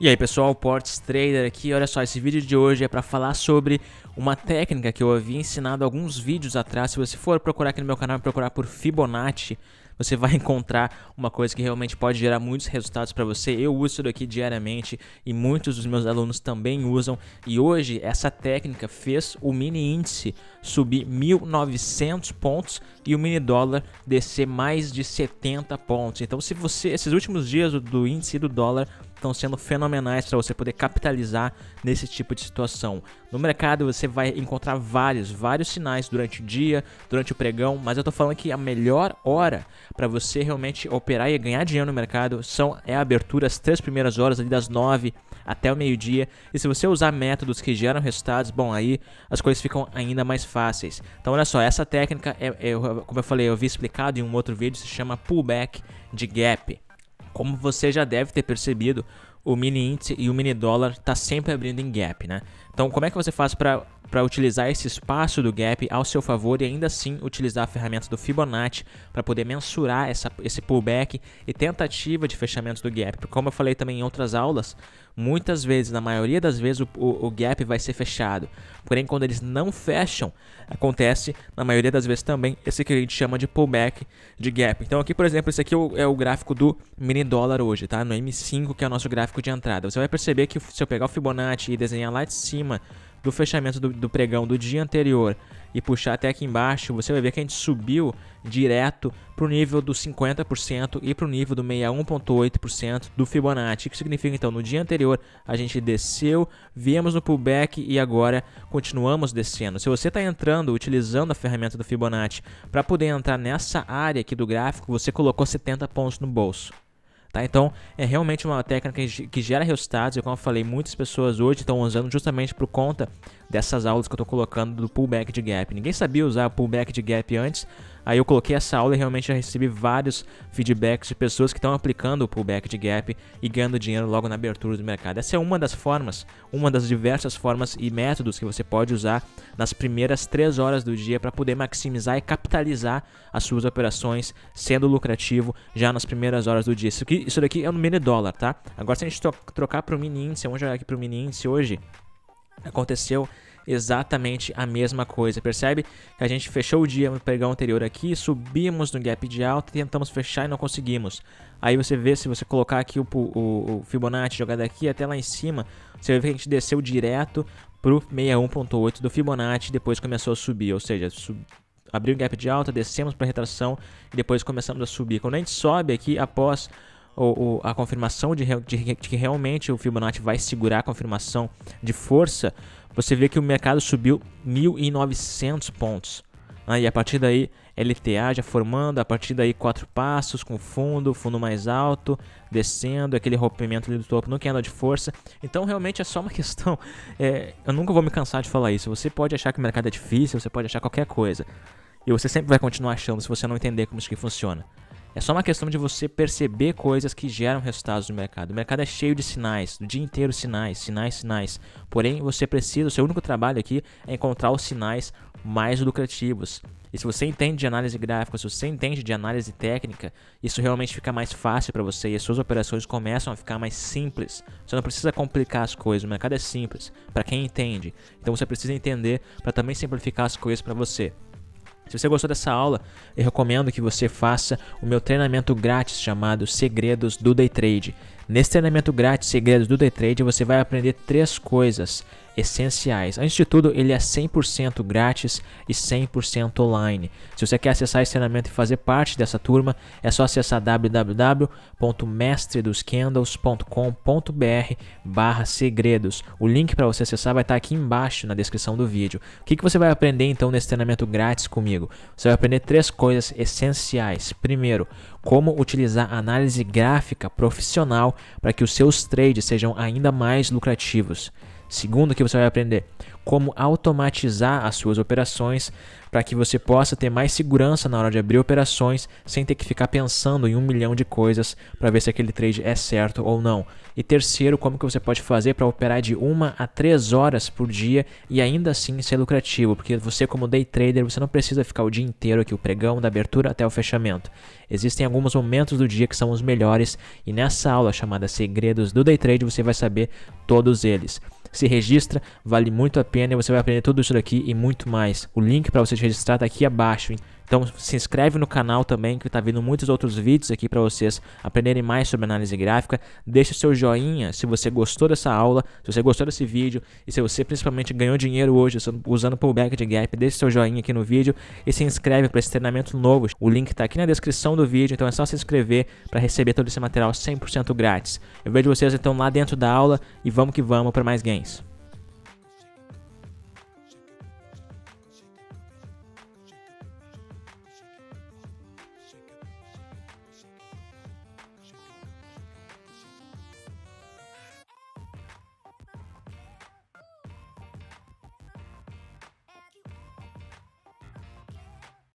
E aí pessoal, Ports Trader aqui. Olha só, esse vídeo de hoje é para falar sobre uma técnica que eu havia ensinado alguns vídeos atrás. Se você for procurar aqui no meu canal, procurar por Fibonacci, você vai encontrar uma coisa que realmente pode gerar muitos resultados para você. Eu uso isso daqui diariamente e muitos dos meus alunos também usam. E hoje essa técnica fez o mini índice subir 1.900 pontos e o mini dólar descer mais de 70 pontos. Então, se você esses últimos dias do índice e do dólar estão sendo fenomenais para você poder capitalizar nesse tipo de situação. No mercado você vai encontrar vários, vários sinais durante o dia, durante o pregão, mas eu tô falando que a melhor hora para você realmente operar e ganhar dinheiro no mercado são é a abertura as três primeiras horas ali das nove até o meio-dia. E se você usar métodos que geram resultados, bom, aí as coisas ficam ainda mais fáceis. Então olha só, essa técnica é, é como eu falei, eu vi explicado em um outro vídeo, se chama pullback de gap. Como você já deve ter percebido, o mini índice e o mini dólar está sempre abrindo em gap, né? Então, como é que você faz para para utilizar esse espaço do gap ao seu favor e ainda assim utilizar a ferramenta do Fibonacci para poder mensurar essa, esse pullback e tentativa de fechamento do gap. Porque como eu falei também em outras aulas, muitas vezes, na maioria das vezes, o, o, o gap vai ser fechado. Porém, quando eles não fecham, acontece, na maioria das vezes também, esse que a gente chama de pullback de gap. Então aqui, por exemplo, esse aqui é o, é o gráfico do mini dólar hoje, tá? No M5, que é o nosso gráfico de entrada. Você vai perceber que se eu pegar o Fibonacci e desenhar lá de cima do fechamento do, do pregão do dia anterior e puxar até aqui embaixo, você vai ver que a gente subiu direto para o nível do 50% e para o nível do 61,8% do Fibonacci, que significa então no dia anterior a gente desceu, viemos no pullback e agora continuamos descendo. Se você está entrando utilizando a ferramenta do Fibonacci para poder entrar nessa área aqui do gráfico, você colocou 70 pontos no bolso. Tá? Então, é realmente uma técnica que gera resultados e, como eu falei, muitas pessoas hoje estão usando justamente por conta dessas aulas que eu estou colocando do pullback de gap. Ninguém sabia usar pullback de gap antes, Aí eu coloquei essa aula e realmente já recebi vários feedbacks de pessoas que estão aplicando o pullback de gap e ganhando dinheiro logo na abertura do mercado. Essa é uma das formas, uma das diversas formas e métodos que você pode usar nas primeiras três horas do dia para poder maximizar e capitalizar as suas operações, sendo lucrativo já nas primeiras horas do dia. Isso, aqui, isso daqui é no um mini dólar, tá? Agora se a gente trocar para o mini índice, vamos jogar aqui para o mini índice hoje, aconteceu exatamente a mesma coisa. Percebe que a gente fechou o dia no pregão anterior aqui, subimos no gap de alta, tentamos fechar e não conseguimos. Aí você vê, se você colocar aqui o, o, o Fibonacci jogar daqui até lá em cima, você vê que a gente desceu direto pro 61.8 do Fibonacci, depois começou a subir, ou seja, sub abriu o gap de alta, descemos para retração e depois começamos a subir. Quando a gente sobe aqui após o, o, a confirmação de, de, que realmente o Fibonacci vai segurar a confirmação de força, você vê que o mercado subiu 1.900 pontos. Né? e a partir daí, LTA já formando, a partir daí quatro passos com fundo, fundo mais alto, descendo, aquele rompimento ali do topo no candle de força. Então realmente é só uma questão, é, eu nunca vou me cansar de falar isso. Você pode achar que o mercado é difícil, você pode achar qualquer coisa. E você sempre vai continuar achando se você não entender como isso que funciona. É só uma questão de você perceber coisas que geram resultados no mercado. O mercado é cheio de sinais, o dia inteiro sinais, sinais, sinais. Porém, você precisa, o seu único trabalho aqui é encontrar os sinais mais lucrativos. E se você entende de análise gráfica, se você entende de análise técnica, isso realmente fica mais fácil para você e as suas operações começam a ficar mais simples. Você não precisa complicar as coisas, o mercado é simples para quem entende. Então você precisa entender para também simplificar as coisas para você. Se você gostou dessa aula, eu recomendo que você faça o meu treinamento grátis chamado Segredos do Day Trade. Nesse treinamento grátis, Segredos do Day Trade, você vai aprender três coisas essenciais. Antes de tudo, ele é 100% grátis e 100% online. Se você quer acessar esse treinamento e fazer parte dessa turma, é só acessar www.mestredoscandles.com.br barra segredos. O link para você acessar vai estar tá aqui embaixo na descrição do vídeo. O que, que você vai aprender então nesse treinamento grátis comigo? Você vai aprender três coisas essenciais. Primeiro, como utilizar análise gráfica profissional para que os seus trades sejam ainda mais lucrativos. Segundo, que você vai aprender como automatizar as suas operações para que você possa ter mais segurança na hora de abrir operações sem ter que ficar pensando em um milhão de coisas para ver se aquele trade é certo ou não. E terceiro, como que você pode fazer para operar de uma a três horas por dia e ainda assim ser lucrativo, porque você como day trader você não precisa ficar o dia inteiro aqui o pregão da abertura até o fechamento. Existem alguns momentos do dia que são os melhores e nessa aula chamada Segredos do Day Trade você vai saber todos eles. Se registra, vale muito a pena e você vai aprender tudo isso daqui e muito mais. O link para você se registrar está aqui abaixo. Hein? Então se inscreve no canal também que tá vindo muitos outros vídeos aqui para vocês aprenderem mais sobre análise gráfica. Deixa o seu joinha se você gostou dessa aula, se você gostou desse vídeo e se você principalmente ganhou dinheiro hoje usando o pullback de gap, deixa seu joinha aqui no vídeo e se inscreve para esse treinamento novo. O link está aqui na descrição do vídeo, então é só se inscrever para receber todo esse material 100% grátis. Eu vejo vocês então lá dentro da aula e vamos que vamos para mais gains.